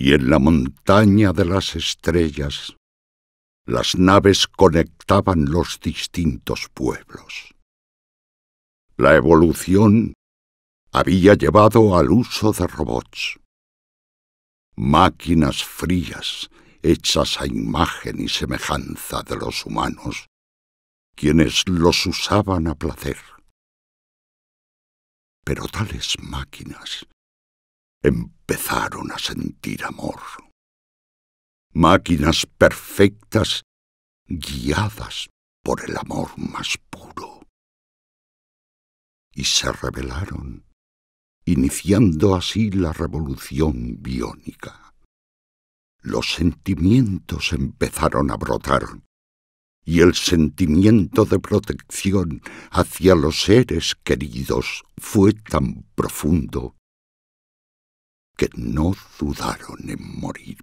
y en la montaña de las estrellas las naves conectaban los distintos pueblos. La evolución había llevado al uso de robots, máquinas frías hechas a imagen y semejanza de los humanos, quienes los usaban a placer. Pero tales máquinas empezaron a sentir amor. Máquinas perfectas guiadas por el amor más puro. Y se rebelaron, iniciando así la revolución biónica. Los sentimientos empezaron a brotar y el sentimiento de protección hacia los seres queridos fue tan profundo que no dudaron en morir